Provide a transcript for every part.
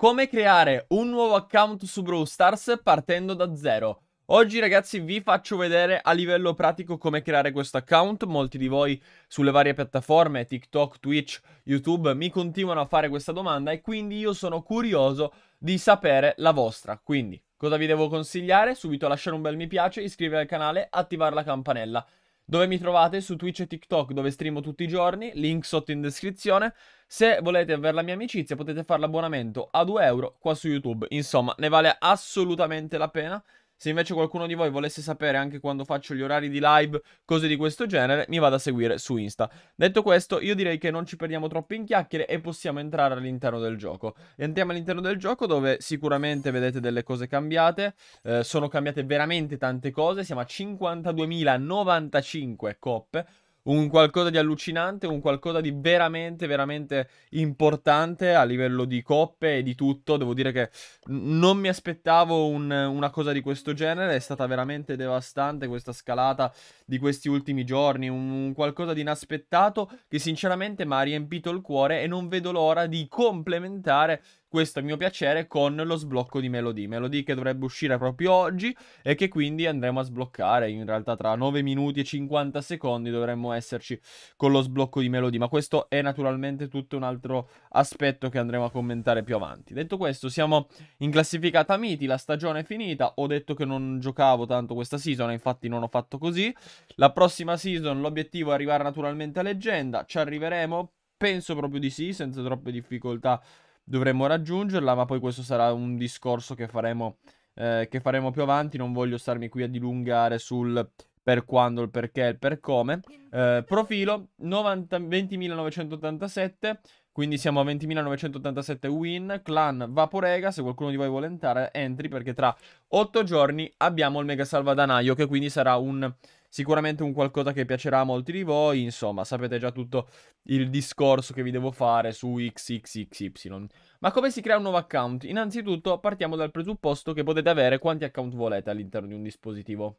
Come creare un nuovo account su Brawl Stars partendo da zero? Oggi ragazzi vi faccio vedere a livello pratico come creare questo account, molti di voi sulle varie piattaforme, TikTok, Twitch, YouTube, mi continuano a fare questa domanda e quindi io sono curioso di sapere la vostra, quindi cosa vi devo consigliare? Subito lasciare un bel mi piace, iscrivervi al canale, attivare la campanella dove mi trovate su Twitch e TikTok dove streamo tutti i giorni, link sotto in descrizione. Se volete avere la mia amicizia potete fare l'abbonamento a 2 euro qua su YouTube, insomma ne vale assolutamente la pena. Se invece qualcuno di voi volesse sapere anche quando faccio gli orari di live, cose di questo genere, mi vado a seguire su Insta. Detto questo, io direi che non ci perdiamo troppo in chiacchiere e possiamo entrare all'interno del gioco. Entriamo all'interno del gioco dove sicuramente vedete delle cose cambiate, eh, sono cambiate veramente tante cose, siamo a 52.095 coppe, un qualcosa di allucinante, un qualcosa di veramente, veramente importante a livello di coppe e di tutto. Devo dire che non mi aspettavo un, una cosa di questo genere, è stata veramente devastante questa scalata di questi ultimi giorni, un, un qualcosa di inaspettato che sinceramente mi ha riempito il cuore e non vedo l'ora di complementare questo mio piacere con lo sblocco di Melody. Melody che dovrebbe uscire proprio oggi e che quindi andremo a sbloccare. In realtà tra 9 minuti e 50 secondi dovremmo esserci con lo sblocco di Melody. Ma questo è naturalmente tutto un altro aspetto che andremo a commentare più avanti. Detto questo, siamo in classificata miti, la stagione è finita. Ho detto che non giocavo tanto questa season, infatti non ho fatto così. La prossima season l'obiettivo è arrivare naturalmente a leggenda. Ci arriveremo? Penso proprio di sì, senza troppe difficoltà dovremmo raggiungerla, ma poi questo sarà un discorso che faremo, eh, che faremo più avanti, non voglio starmi qui a dilungare sul per quando, il perché, e il per come. Eh, profilo 20.987, quindi siamo a 20.987 win, clan Vaporega, se qualcuno di voi vuole entrare entri perché tra 8 giorni abbiamo il mega salvadanaio che quindi sarà un... Sicuramente un qualcosa che piacerà a molti di voi, insomma, sapete già tutto il discorso che vi devo fare su XXXY. Ma come si crea un nuovo account? Innanzitutto partiamo dal presupposto che potete avere quanti account volete all'interno di un dispositivo.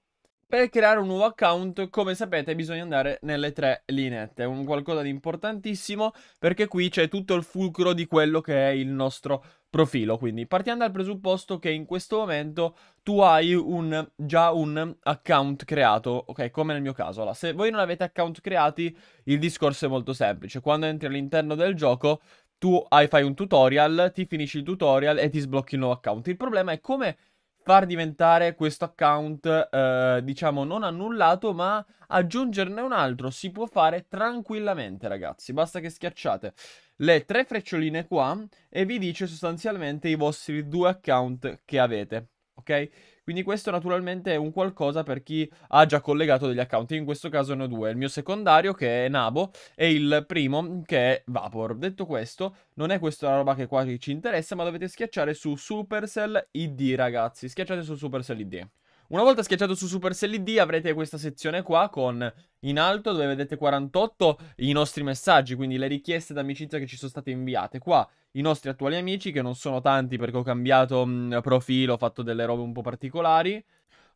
Per creare un nuovo account, come sapete, bisogna andare nelle tre lineette. È un qualcosa di importantissimo perché qui c'è tutto il fulcro di quello che è il nostro profilo. Quindi partiamo dal presupposto che in questo momento tu hai un, già un account creato, ok? Come nel mio caso. Allora, se voi non avete account creati, il discorso è molto semplice. Quando entri all'interno del gioco, tu hai, fai un tutorial, ti finisci il tutorial e ti sblocchi il nuovo account. Il problema è come far diventare questo account, eh, diciamo, non annullato, ma aggiungerne un altro. Si può fare tranquillamente, ragazzi. Basta che schiacciate le tre freccioline qua e vi dice sostanzialmente i vostri due account che avete, ok? Quindi questo naturalmente è un qualcosa per chi ha già collegato degli account. In questo caso ne ho due, il mio secondario che è Nabo e il primo che è Vapor. Detto questo, non è questa la roba che qua ci interessa, ma dovete schiacciare su Supercell ID ragazzi, schiacciate su Supercell ID. Una volta schiacciato su Supercell ID avrete questa sezione qua con in alto dove vedete 48 i nostri messaggi, quindi le richieste d'amicizia che ci sono state inviate. Qua i nostri attuali amici che non sono tanti perché ho cambiato mh, mm, profilo, ho fatto delle robe un po' particolari.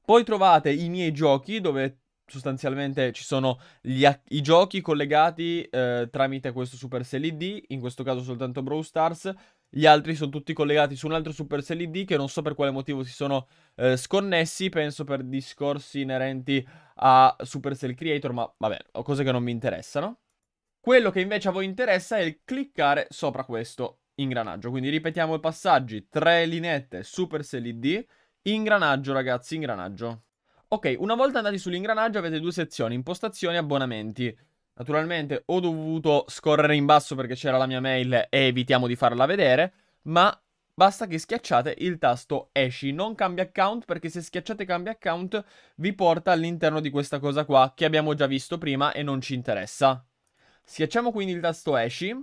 Poi trovate i miei giochi dove sostanzialmente ci sono i giochi collegati eh, tramite questo Supercell ID, in questo caso soltanto Brawl Stars, gli altri sono tutti collegati su un altro Supercell ID che non so per quale motivo si sono eh, sconnessi, penso per discorsi inerenti a Supercell Creator, ma vabbè, ho cose che non mi interessano. Quello che invece a voi interessa è il cliccare sopra questo ingranaggio, quindi ripetiamo i passaggi, tre linette, Supercell ID, ingranaggio ragazzi, ingranaggio. Ok, una volta andati sull'ingranaggio avete due sezioni, impostazioni e abbonamenti. Naturalmente ho dovuto scorrere in basso perché c'era la mia mail e evitiamo di farla vedere, ma basta che schiacciate il tasto esci, non cambia account perché se schiacciate cambia account vi porta all'interno di questa cosa qua che abbiamo già visto prima e non ci interessa. Schiacciamo quindi il tasto esci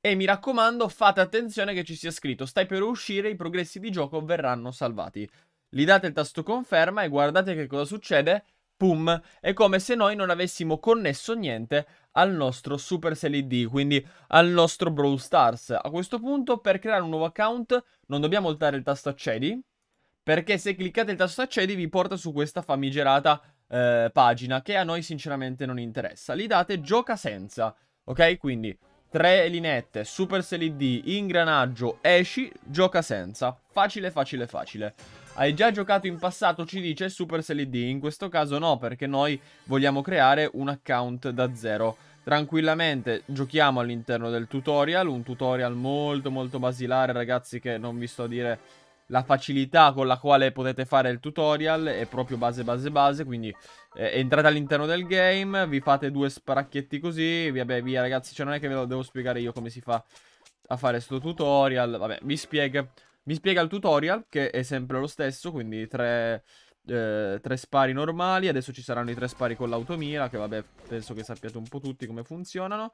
e mi raccomando fate attenzione che ci sia scritto stai per uscire, i progressi di gioco verranno salvati. Gli date il tasto conferma e guardate che cosa succede Pum, è come se noi non avessimo connesso niente al nostro Supercell ID, quindi al nostro Brawl Stars. A questo punto per creare un nuovo account non dobbiamo oltare il tasto accedi, perché se cliccate il tasto accedi vi porta su questa famigerata eh, pagina che a noi sinceramente non interessa. Li date gioca senza, ok? Quindi tre linette, Supercell ID, ingranaggio, esci, gioca senza. Facile, facile, facile. Hai già giocato in passato, ci dice Supercell ID. In questo caso no, perché noi vogliamo creare un account da zero. Tranquillamente giochiamo all'interno del tutorial, un tutorial molto molto basilare, ragazzi, che non vi sto a dire la facilità con la quale potete fare il tutorial è proprio base base base quindi eh, entrate all'interno del game vi fate due sparacchietti così vabbè via ragazzi cioè non è che ve lo devo spiegare io come si fa a fare sto tutorial vabbè vi spiego mi spiega il tutorial, che è sempre lo stesso, quindi tre, eh, tre spari normali. Adesso ci saranno i tre spari con l'automira, che vabbè, penso che sappiate un po' tutti come funzionano.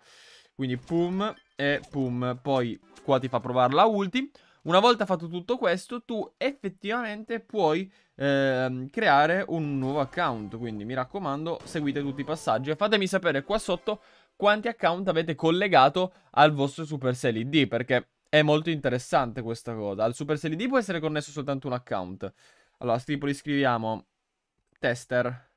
Quindi pum e pum, poi qua ti fa provare la ulti. Una volta fatto tutto questo, tu effettivamente puoi eh, creare un nuovo account. Quindi mi raccomando, seguite tutti i passaggi e fatemi sapere qua sotto quanti account avete collegato al vostro Supercell ID, perché è molto interessante questa cosa. Al Supercell ID può essere connesso soltanto un account. Allora, tipo, li scriviamo tester.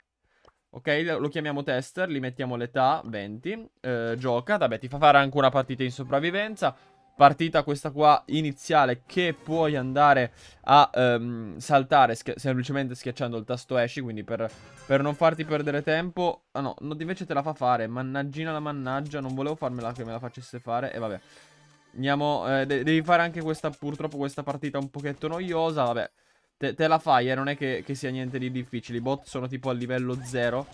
Ok, lo chiamiamo tester, gli mettiamo l'età, 20. Eh, gioca, vabbè, ti fa fare anche una partita in sopravvivenza. Partita questa qua iniziale che puoi andare a ehm, saltare schia semplicemente schiacciando il tasto esci, quindi per, per, non farti perdere tempo... Ah no, invece te la fa fare, mannaggina la mannaggia, non volevo farmela che me la facesse fare, e vabbè. Andiamo, eh, de devi fare anche questa, purtroppo, questa partita un pochetto noiosa, vabbè. Te, te la fai, eh, non è che, che, sia niente di difficile. I bot sono tipo a livello 0,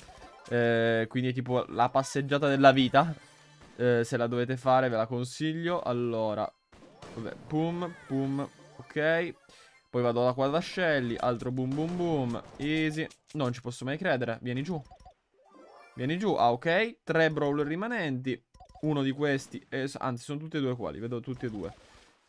eh, quindi è tipo la passeggiata della vita. Eh, se la dovete fare ve la consiglio. Allora, vabbè, pum, pum, ok. Poi vado da qua da Shelly, altro boom boom boom, easy. Non ci posso mai credere, vieni giù. Vieni giù, ah ok, tre brawler rimanenti. Uno di questi, è, anzi sono tutti e due quali, vedo tutti e due.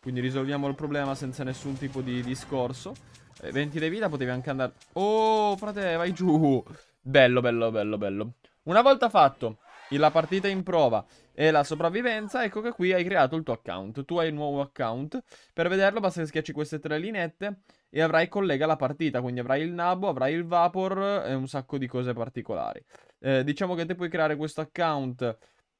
Quindi risolviamo il problema senza nessun tipo di discorso. Eh, 20 di vita potevi anche andare... Oh, frate, vai giù! Bello, bello, bello, bello. Una volta fatto la partita in prova e la sopravvivenza, ecco che qui hai creato il tuo account. Tu hai un nuovo account. Per vederlo basta che schiacci queste tre linette e avrai collega la partita. Quindi avrai il nabo, avrai il vapor e un sacco di cose particolari. Eh, diciamo che te puoi creare questo account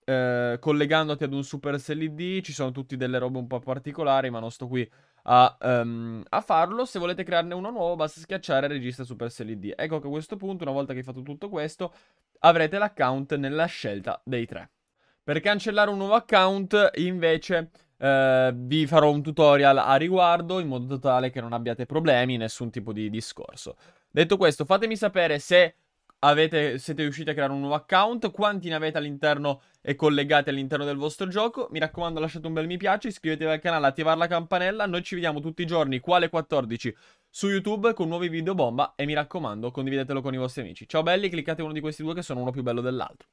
eh, collegandoti ad un Super ID, ci sono tutti delle robe un po' particolari, ma non sto qui a, um, a, farlo. Se volete crearne uno nuovo, basta schiacciare Regista Super ID. Ecco che a questo punto, una volta che hai fatto tutto questo, avrete l'account nella scelta dei tre. Per cancellare un nuovo account, invece, eh, vi farò un tutorial a riguardo, in modo tale che non abbiate problemi, nessun tipo di discorso. Detto questo, fatemi sapere se avete, siete riusciti a creare un nuovo account, quanti ne avete all'interno e collegati all'interno del vostro gioco. Mi raccomando lasciate un bel mi piace, iscrivetevi al canale, attivate la campanella. Noi ci vediamo tutti i giorni, quale 14, su YouTube con nuovi video bomba e mi raccomando condividetelo con i vostri amici. Ciao belli, cliccate uno di questi due che sono uno più bello dell'altro.